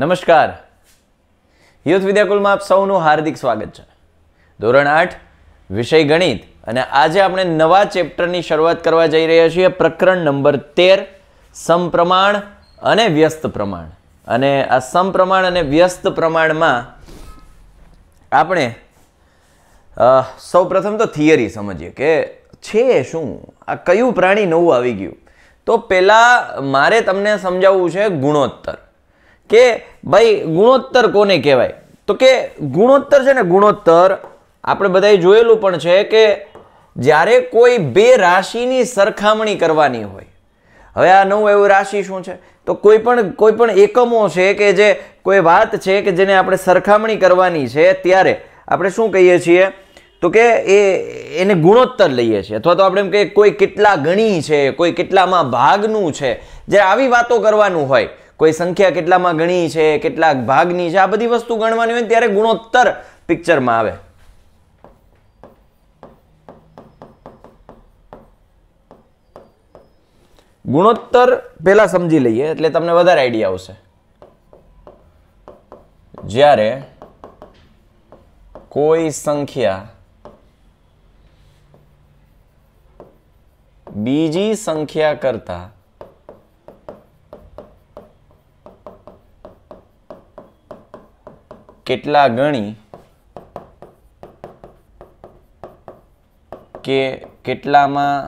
નમસ્કાર યુથ વિદ્યાકુલમાં આપ સૌનું હાર્દિક સ્વાગત છે ધોરણ આઠ વિષય ગણિત અને આજે આપણે નવા ચેપ્ટરની શરૂઆત કરવા જઈ રહ્યા છીએ પ્રકરણ નંબર તેર સમપ્રમાણ અને વ્યસ્ત પ્રમાણ અને આ સમપ્રમાણ અને વ્યસ્ત પ્રમાણમાં આપણે સૌ પ્રથમ તો થિયરી સમજીએ કે છે શું આ કયું પ્રાણી નવું આવી ગયું તો પહેલાં મારે તમને સમજાવવું છે ગુણોત્તર કે ભાઈ ગુણોત્તર કોને કહેવાય તો કે ગુણોત્તર છે ને ગુણોત્તર આપણે બધાએ જોયેલું પણ છે કે જ્યારે કોઈ બે રાશિની સરખામણી કરવાની હોય હવે આ નવું એવું રાશિ શું છે તો કોઈ પણ કોઈ પણ એકમો છે કે જે કોઈ વાત છે કે જેને આપણે સરખામણી કરવાની છે ત્યારે આપણે શું કહીએ છીએ તો કે એ એને ગુણોત્તર લઈએ છીએ અથવા તો આપણે એમ કહીએ કોઈ કેટલા ગણી છે કોઈ કેટલામાં ભાગનું છે જે આવી વાતો કરવાનું હોય કોઈ સંખ્યા કેટલામાં ગણી છે કેટલાક ભાગની છે આ બધી વસ્તુ ગણવાની હોય ત્યારે ગુણોત્તર પિક્ચરમાં આવે ગુણોત્તર પહેલા સમજી લઈએ એટલે તમને વધારે આઈડિયા આવશે જ્યારે કોઈ સંખ્યા બીજી સંખ્યા કરતા કેટલા ગણી કે કેટલામાં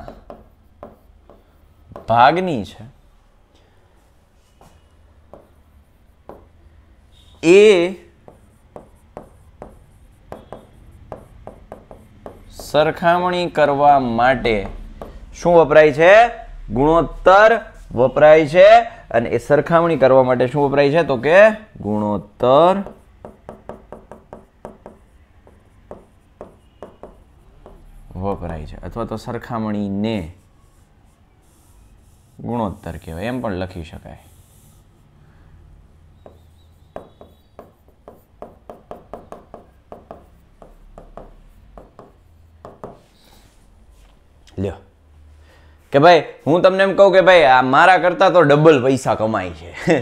ભાગની છે એ સરખામણી કરવા માટે શું વપરાય છે ગુણોત્તર વપરાય છે અને એ સરખામણી કરવા માટે શું વપરાય છે તો કે ગુણોત્તર વપરાય છે અથવા તો સરખામણીને ગુણોત્તર કહેવાય એમ પણ લખી શકાય લ્યો કે ભાઈ હું તમને એમ કહું કે ભાઈ આ મારા કરતાં તો ડબલ પૈસા કમાય છે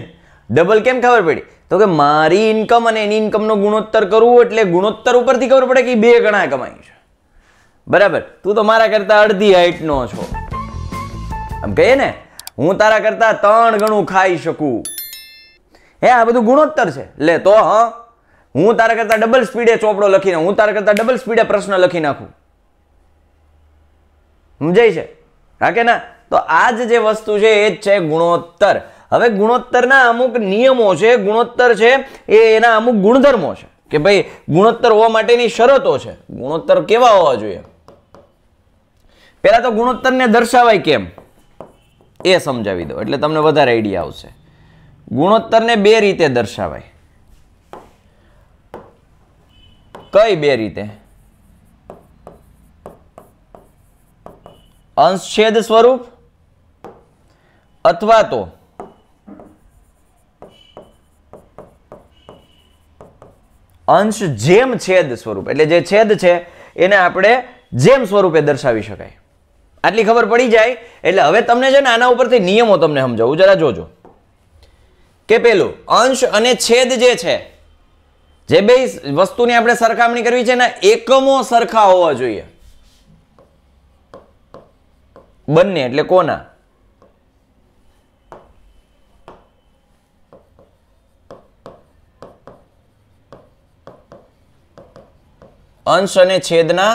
ડબલ કેમ ખબર પડી તો કે મારી ઇન્કમ અને એની ઇન્કમનો ગુણોત્તર કરવું એટલે ગુણોત્તર ઉપરથી ખબર પડે કે બે ગણા કમાય છે બરાબર તું તો મારા કરતા અડધી હાઈટનો છો આમ કહીએ ને હું તારા કરતા ત્રણ ગણું ખાઈ શકું હે આ બધું ગુણોત્તર છે લે તો હ હું તારા કરતા ડબલ સ્પીડે ચોપડો લખીને હું તારા કરતા ડબલ સ્પીડે પ્રશ્ન લખી નાખું સમજાય છે હા કે ના તો આ જ જે વસ્તુ છે એ જ છે ગુણોત્તર હવે ગુણોત્તરના અમુક નિયમો છે ગુણોત્તર છે એ એના અમુક ગુણધર્મો છે કે ભાઈ ગુણોત્તર હોવા માટેની શરતો છે ગુણોત્તર કેવા હોવા જોઈએ પહેલાં તો ગુણોત્તરને દર્શાવાય કેમ એ સમજાવી દો એટલે તમને વધારે આઈડિયા આવશે ગુણોત્તરને બે રીતે દર્શાવાય કઈ બે રીતે અંશછેદ સ્વરૂપ અથવા તો અંશ જેમ છેદ સ્વરૂપ એટલે જે છેદ છે એને આપણે જેમ સ્વરૂપે દર્શાવી શકાય આટલી ખબર પડી જાય એટલે હવે તમને છે ને આના ઉપરથી નિયમો તમને સમજાવું જરા જોજો કે પેલું અંશ અને છેદ જે છે જે બે વસ્તુની આપણે સરખામણી કરવી છે એના એકમો સરખા હોવા જોઈએ બંને એટલે કોના અંશ અને છેદના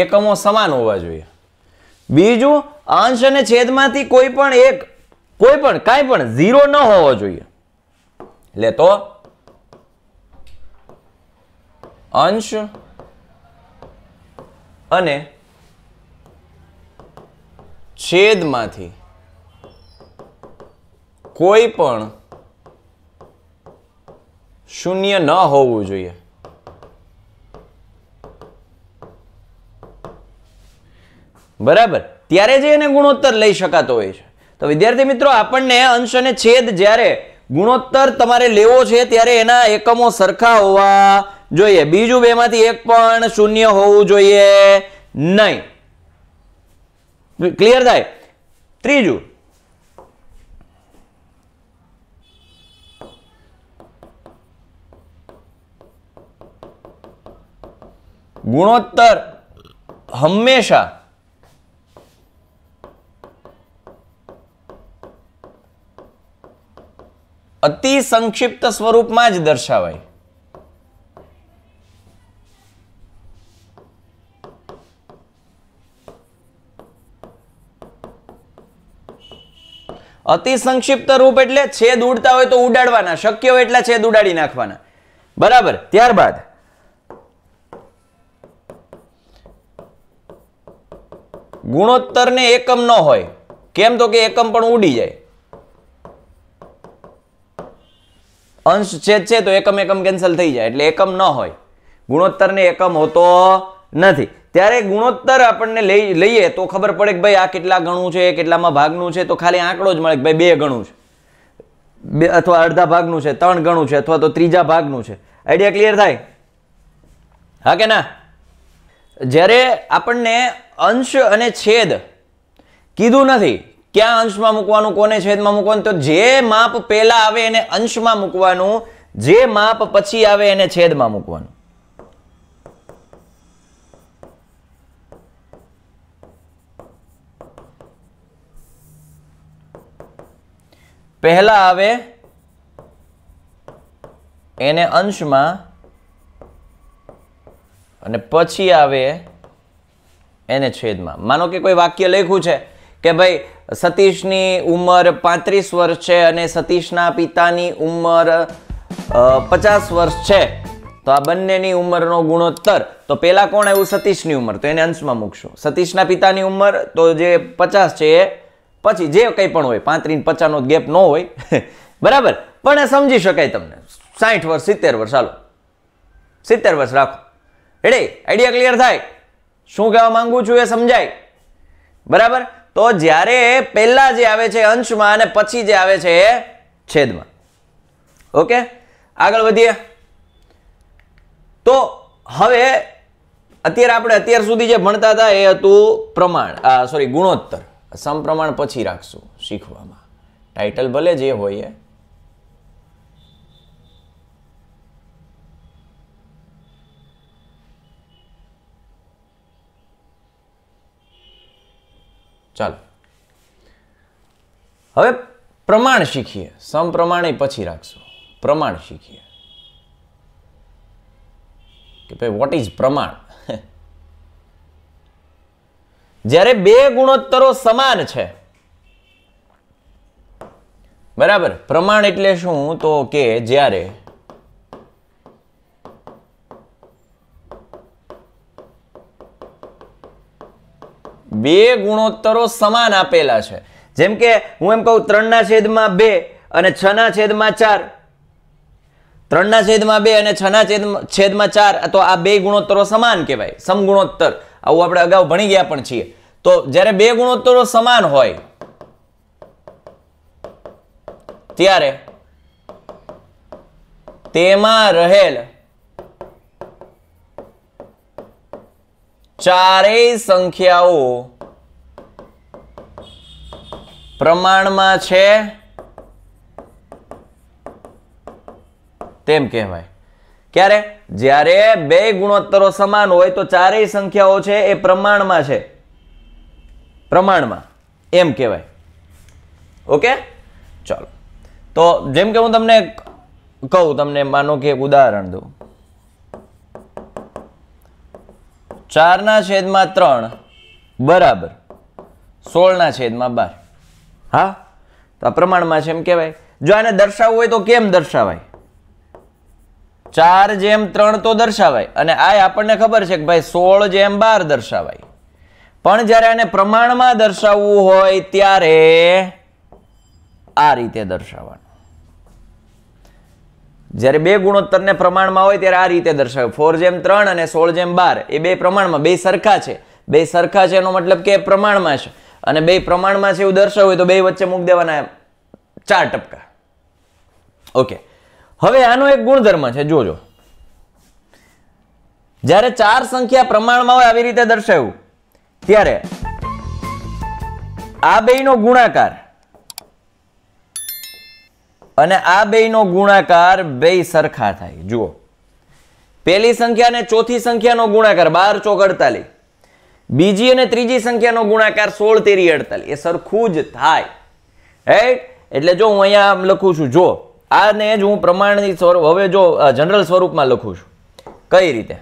એકમો સમાન હોવા જોઈએ બીજું અંશ અને છેદમાંથી કોઈ પણ એક કોઈ પણ કાંઈ પણ ઝીરો ન હોવો જોઈએ એટલે તો અંશ અને છેદમાંથી કોઈ પણ શૂન્ય ન હોવું જોઈએ બરાબર ત્યારે જ એને ગુણોત્તર લઈ શકાતો હોય છે તો વિદ્યાર્થી મિત્રો આપણને અંશ અને છેદ જ્યારે ગુણોત્તર તમારે લેવો છે ત્યારે એના એકમો સરખા હોવા જોઈએ બીજું બેમાંથી એક પણ શૂન્ય હોવું જોઈએ નહીં ક્લિયર થાય ત્રીજું ગુણોત્તર હંમેશા અતિ સંક્ષિપ્ત સ્વરૂપમાં જ દર્શાવાય અતિ સંક્ષિપ્ત રૂપ એટલે છેદ ઉડતા હોય તો ઉડાડવાના શક્ય હોય એટલા છેદ ઉડાડી નાખવાના બરાબર ત્યારબાદ ગુણોત્તર ને એકમ ન હોય કેમ તો કે એકમ પણ ઉડી જાય અંશ છેદ છે તો એકમ એકમ કેન્સલ થઈ જાય એટલે એકમ ન હોય ગુણોત્તરને એકમ હોતો નથી ત્યારે ગુણોત્તર આપણને લઈએ તો ખબર પડે કે ભાઈ આ કેટલા ગણું છે કેટલામાં ભાગનું છે તો ખાલી આંકડો જ મળે કે ભાઈ બે ગણું છે બે અથવા અડધા ભાગનું છે ત્રણ ગણું છે અથવા તો ત્રીજા ભાગનું છે આઈડિયા ક્લિયર થાય હા કે ના જ્યારે આપણને અંશ અને છેદ કીધું નથી ક્યાં અંશમાં મૂકવાનું કોને છેદમાં મૂકવાનું તો જે માપ પહેલા આવે એને અંશમાં મૂકવાનું જે માપ પછી આવે એને છેદમાં મૂકવાનું પહેલા આવે એને અંશમાં અને પછી આવે એને છેદમાં માનો કે કોઈ વાક્ય લખ્યું છે કે ભાઈ સતીશની ઉંમર પાંત્રીસ વર્ષ છે અને સતીશના પિતાની ઉંમર પચાસ વર્ષ છે તો આ બંનેની ઉંમરનો ગુણોત્તર તો પહેલાં કોણ આવ્યું સતીશની ઉંમર તો એને અંશમાં મૂકશો સતીશના પિતાની ઉંમર તો જે પચાસ છે એ પછી જે કંઈ પણ હોય પાંત્રીસ પચાસનો ગેપ ન હોય બરાબર પણ એ સમજી શકાય તમને સાઠ વર્ષ સિત્તેર વર્ષ ચાલો સિત્તેર વર્ષ રાખો રેડી આઈડિયા ક્લિયર થાય શું કહેવા માંગુ છું એ સમજાય બરાબર તો જ્યારે પહેલા જે આવે છે અંશમાં અને પછી જે આવે છે એ છેદમાં ઓકે આગળ વધીએ તો હવે અત્યારે આપણે અત્યાર સુધી જે ભણતા હતા એ હતું પ્રમાણ સોરી ગુણોત્તર સમપ્રમાણ પછી રાખશું શીખવામાં ટાઇટલ ભલે જે હોય ચાલો હવે પ્રમાણ શીખીએ સમપ્રમાણે પછી રાખશું પ્રમાણ શીખીએ કે ભાઈ વોટ ઇઝ પ્રમાણ જ્યારે બે ગુણોત્તરો સમાન છે બરાબર પ્રમાણ એટલે શું તો કે જ્યારે બે ગુણોત્તરો સમાન આપેલા છે જેમ કે હું એમ કહું ત્રણના છેદમાં બે અને છના છેદમાં ચાર ત્રણના છેદમાં બે અને છના છેદમાં ચાર તો આ બે ગુણોત્તરો સમાન કહેવાય સમગુણોત્તર આવું આપણે અગાઉ ભણી ગયા પણ છીએ તો જ્યારે બે ગુણોત્તરો સમાન હોય ત્યારે તેમાં રહેલ ચારેય સંખ્યાઓ પ્રમાણમાં છે તેમ કહેવાય ક્યારે જ્યારે બે ગુણોત્તરો સમાન હોય તો ચારેય સંખ્યાઓ છે એ પ્રમાણમાં છે પ્રમાણમાં એમ કહેવાય ઓકે ચાલો તો જેમ કે હું તમને કહું તમને માનો કે એક ઉદાહરણ દઉં ચારના છેદમાં ત્રણ બરાબર સોળના છેદમાં બાર હા તો આ પ્રમાણમાં છે એમ કહેવાય જો આને દર્શાવવું હોય તો કેમ દર્શાવાય ચાર જેમ ત્રણ તો દર્શાવાય અને આ આપણને ખબર છે કે ભાઈ સોળ જેમ બાર દર્શાવાય પણ જ્યારે આને પ્રમાણમાં દર્શાવવું હોય ત્યારે આ રીતે દર્શાવવાનું જ્યારે બે ગુણોત્તરને પ્રમાણમાં હોય ત્યારે આ રીતે દર્શાવે ફોર જેમ ત્રણ અને સોળ જેમ બાર એ બે પ્રમાણમાં બે સરખા છે બે સરખા છે એનો મતલબ કે પ્રમાણમાં છે અને બે પ્રમાણમાં છે એવું દર્શાવ્યું હોય તો બે વચ્ચે મૂકી દેવાના ચાર ટપકા ઓકે હવે આનો એક ગુણધર્મ છે જોજો જ્યારે ચાર સંખ્યા પ્રમાણમાં હોય આવી રીતે દર્શાવ્યું ત્યારે આ બેનો ગુણાકાર અને આ બેયનો ગુણાકાર બે સરખા થાય જુઓ પહેલી સંખ્યાને ચોથી સંખ્યાનો ગુણાકાર બાર ચોક અડતાલીસ બીજી અને ત્રીજી સંખ્યાનો ગુણાકાર સોળ તેરી અડતાલીસ એ સરખું જ થાય રાઈટ એટલે જો હું અહીંયા લખું છું જો આને જ હું પ્રમાણની સ્વરૂપ હવે જો જનરલ સ્વરૂપમાં લખું છું કઈ રીતે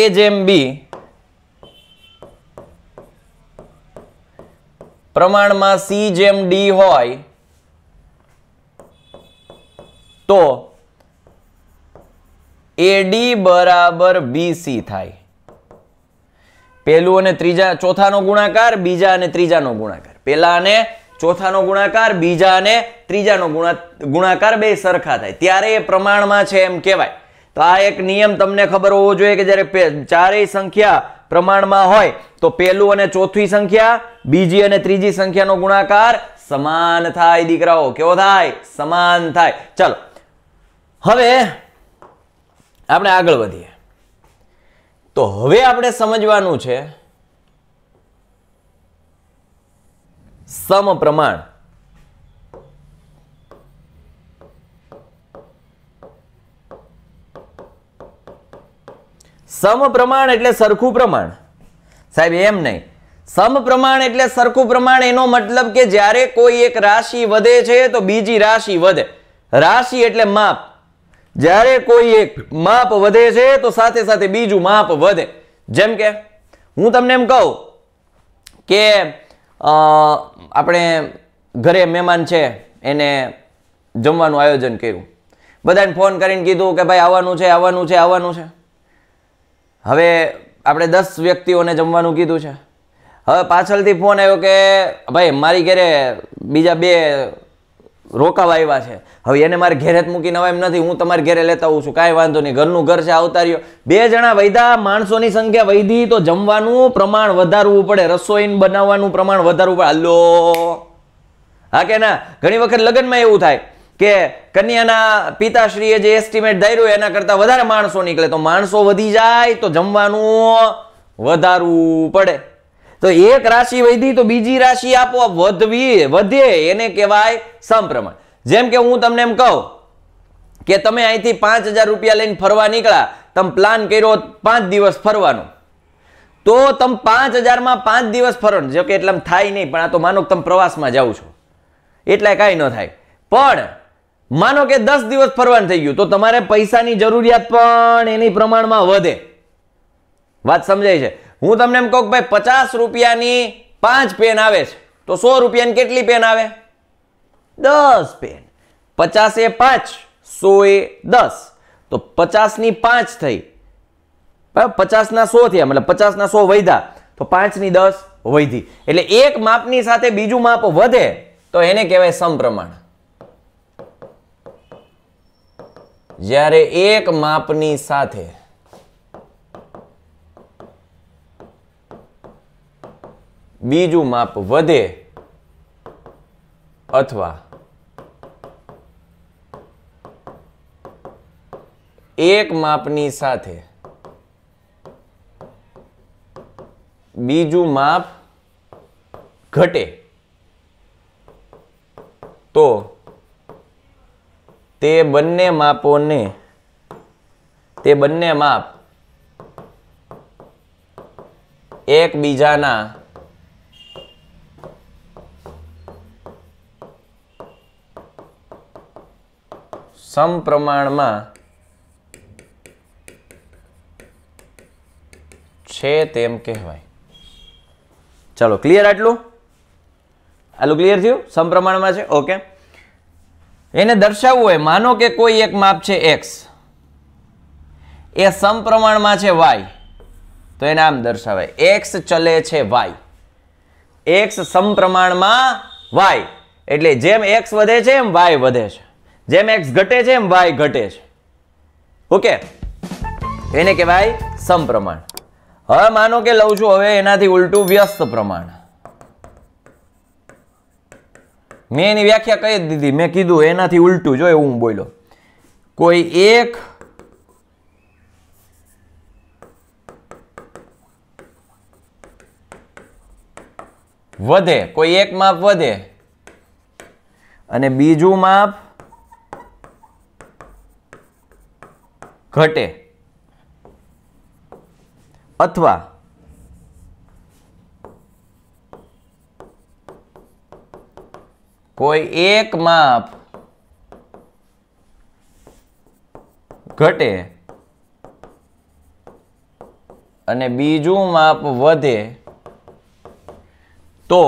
એ જેમ બી પ્રમાણમાં સી જેમ ડી હોય તો એડી બરાબર બીસી થાય પહેલું અને ત્રીજા ચોથાનો ગુણાકાર બીજા અને ત્રીજાનો ગુણાકાર પહેલા અને ચોથાનો ગુણાકાર બીજા અને ત્રીજાનો ગુણાકાર બે સરખા થાય ત્યારે એ પ્રમાણમાં છે એમ કહેવાય તો આ એક નિયમ તમને ખબર હોવો જોઈએ કે જ્યારે ચારેય સંખ્યા પ્રમાણમાં હોય તો પહેલું અને ચોથી સંખ્યા બીજી અને ત્રીજી સંખ્યાનો ગુણાકાર સમાન થાય દીકરાઓ કેવો થાય સમાન થાય ચલો હવે આપણે આગળ વધીએ તો હવે આપણે સમજવાનું છે સમપ્રમાણ સમ પ્રમાણ એટલે સરખું પ્રમાણ સાહેબ એમ નહીં સમ પ્રમાણ એટલે સરખું પ્રમાણ એનો મતલબ કે જ્યારે કોઈ એક રાશિ વધે છે તો બીજી રાશિ વધે રાશિ એટલે માપ જ્યારે કોઈ એક માપ વધે છે તો સાથે સાથે બીજું માપ વધે જેમ કે હું તમને એમ કહું કે આપણે ઘરે મહેમાન છે એને જમવાનું આયોજન કર્યું બધાને ફોન કરીને કીધું કે ભાઈ આવવાનું છે આવવાનું છે આવવાનું છે હવે આપણે દસ વ્યક્તિઓને જમવાનું કીધું છે હવે પાછળથી ફોન આવ્યો કે ભાઈ મારી ઘેરે બીજા બે રોકાવા આવ્યા છે હવે એને મારે ઘેરે જ મૂકીને આવે એમ નથી હું તમારે ઘેરે લેતા આવું છું કાંઈ વાંધો નહીં ઘરનું ઘર છે આવતા રહ્યો બે જણા વૈધા માણસોની સંખ્યા વૈધી તો જમવાનું પ્રમાણ વધારવું પડે રસોઈને બનાવવાનું પ્રમાણ વધારવું પડે હલ્લો હા કે ના ઘણી વખત લગ્નમાં એવું થાય કે કન્યાના પિતાશ્રીએ જે એસ્ટિમેટ ધાર્યો એના કરતાં વધારે માણસો નીકળે તો માણસો વધી જાય તો જમવાનું વધારવું પડે તો એક રાશિ વધી તો બીજી રાશિ આપો વધવી વધે એને કહેવાય સંપ્રમણ જેમ કે હું તમને એમ કહું કે તમે અહીંથી પાંચ હજાર રૂપિયા લઈને ફરવા નીકળ્યા તમે પ્લાન કર્યો પાંચ દિવસ ફરવાનો તો તમે પાંચ હજારમાં પાંચ દિવસ ફરો જો કે એટલે થાય નહીં પણ આ તો માનો તમે પ્રવાસમાં જાઓ છો એટલે કાંઈ ન થાય પણ માનો કે દસ દિવસ ફરવાનું થઈ ગયું તો તમારે પૈસાની જરૂરિયાત પણ એની પ્રમાણમાં વધે વાત સમજાય છે હું તમને એમ કહું ભાઈ પચાસ રૂપિયાની પાંચ પેન આવે છે તો સો રૂપિયાની કેટલી પેન આવે દસ પેન પચાસ એ પાંચ સો એ દસ તો પચાસની પાંચ થઈ પચાસના સો થયા મતલબ પચાસના સો વધ્યા તો પાંચની દસ વધી એટલે એક માપની સાથે બીજું માપ વધે તો એને કહેવાય સમપ્રમાણ जय एक मापनी साथ बीजु माप वे अथवा एक मापनी साथ बीजु माप घटे तो તે બંને માપોને તે બંને માપ એકબીજાના સમપ્રમાણમાં છે તેમ કહેવાય ચલો ક્લિયર આટલું આટલું ક્લિયર થયું સમપ્રમાણમાં છે ઓકે એને દર્શાવવું હોય માનો કે કોઈ એક માપ છે એક્સ એ સમપ્રમાણમાં છે વાય તો એને આમ દર્શાવાય એક્સ ચલે છે વાય એક્સ સમપ્રમાણમાં વાય એટલે જેમ એક્સ વધે છે એમ વાય વધે છે જેમ એક્સ ઘટે છે એમ વાય ઘટે છે ઓકે એને કહેવાય સમપ્રમાણ હવે માનો કે લઉં છું હવે એનાથી ઉલટું વ્યસ્ત પ્રમાણ મેં એની વ્યાખ્યા કહી દીધી મેં કીધું એનાથી ઉલટું જો હું બોલ્યો કોઈ એક વધે કોઈ એક માપ વધે અને બીજું માપ ઘટે અથવા કોઈ એક માપ ઘટે અને બીજું માપ વધે તો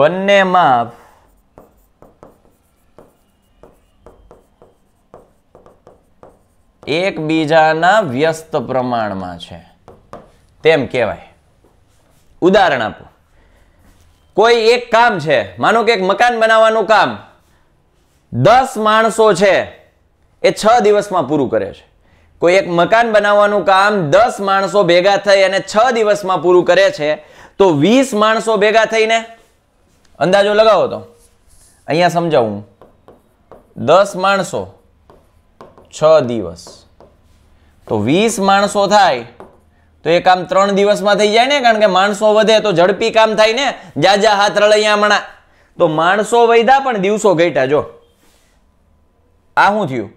બંને માપ એકબીજાના વ્યસ્ત પ્રમાણમાં છે તેમ કહેવાય ઉદાહરણ આપો કોઈ એક કામ છે માનો કે એક મકાન બનાવવાનું કામ દસ માણસો છે એ છ દિવસમાં પૂરું કરે છે કોઈ એક મકાન બનાવવાનું કામ દસ માણસો ભેગા થઈ અને છ દિવસમાં પૂરું કરે છે તો વીસ માણસો ભેગા થઈને અંદાજો લગાવો તો અહીંયા સમજાવું દસ માણસો છ દિવસ તો વીસ માણસો થાય તો એ કામ ત્રણ દિવસમાં થઈ જાય ને કારણ કે માણસો વધે તો ઝડપી કામ થાય ને જાજા હાથ રળૈયા હમણાં તો માણસો વૈધા પણ દિવસો ઘટ્યા જો આ શું થયું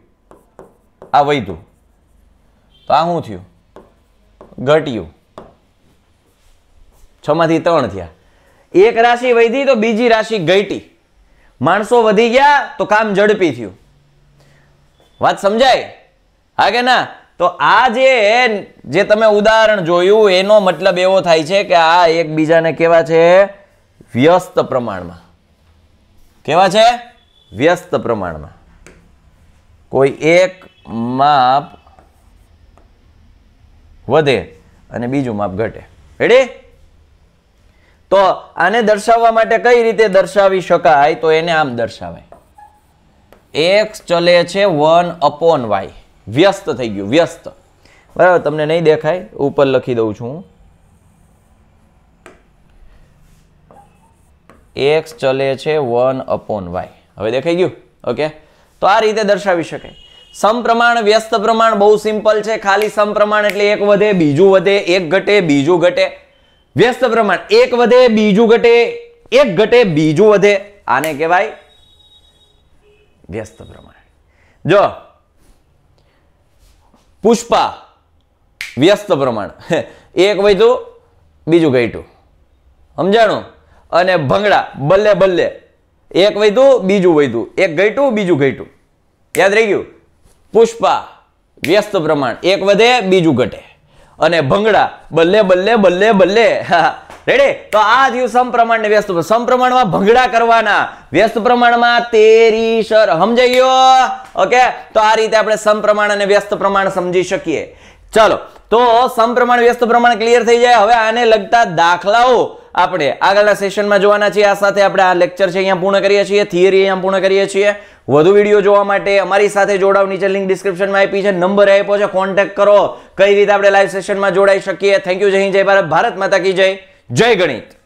આ વૈધું તો આ શું થયું ઘટ્યું છમાંથી ત્રણ થયા એક રાશિ વધી તો બીજી રાશિ ઘટી માણસો વધી ગયા તો કામ ઝડપી થયું વાત સમજાય હા કે ના તો આ જે જે તમે ઉદાહરણ જોયું એનો મતલબ એવો થાય છે કે આ એકબીજાને કેવા છે વ્યસ્ત પ્રમાણમાં કેવા છે વ્યસ્ત પ્રમાણમાં કોઈ એક માપ વધે અને બીજું માપ ઘટે રેડી તો આને દર્શાવવા માટે કઈ રીતે દર્શાવી શકાય તો એને આમ દર્શાવાય એક્સ ચલે છે વન અપોન વાય વ્યસ્ત થઈ ગયું વ્યસ્ત બરાબર તમને નહીં દેખાય ઉપર લખી દઉં છું હું એક્સ ચલે છે વન અપોન વાય હવે દેખાઈ ગયું ઓકે તો આ રીતે દર્શાવી શકાય સમપ્રમાણ વ્યસ્ત પ્રમાણ બહુ સિમ્પલ છે ખાલી સમપ્રમાણ એટલે એક વધે બીજું વધે એક ઘટે બીજું ઘટે વ્યસ્ત પ્રમાણ એક વધે બીજું ઘટે એક ઘટે બીજું વધે આને કહેવાય વ્યસ્ત પ્રમાણ જો પુષ્પા વ્યસ્ત પ્રમાણ એક વધ્યું બીજું ઘટ્યું સમજાણું અને ભંગડા બલ્લે બલ્લે એક વધ્યું બીજું વધ્યું એક ઘટ્યું બીજું ઘટ્યું યાદ રહી ગયું પુષ્પા વ્યસ્ત પ્રમાણ એક વધે બીજું ઘટે અને ભંગડા બલ્લે બલ્લે બલ્લે બલ્લે રેડે તો આ થયું સમપ્રમાણ ને વ્યસ્ત સમપ્રમાણમાં ભંગડા કરવાના વ્યસ્ત પ્રમાણમાં તેરી સર સમજાઈ ગયો ઓકે તો આ રીતે આપણે સમપ્રમાણ અને વ્યસ્ત પ્રમાણ સમજી શકીએ ચાલો તો સમપ્રમાણ વ્યસ્ત પ્રમાણ ક્લિયર થઈ જાય હવે આને લગતા દાખલાઓ આપણે આગળના સેશનમાં જોવાના છીએ આ સાથે આપણે આ લેક્ચર છે અહીંયા પૂર્ણ કરીએ છીએ થિયરી અહીંયા પૂર્ણ કરીએ છીએ વધુ વિડીયો જોવા માટે અમારી સાથે જોડાવ નીચે લિંક ડિસ્ક્રિપ્શનમાં આપી છે નંબર આપ્યો છે કોન્ટેક્ટ કરો કઈ રીતે આપણે લાઈવ સેશનમાં જોડાઈ શકીએ થેન્ક યુ જય હિન્દ જય ભારત ભારત માતા કી જય જય ગણિત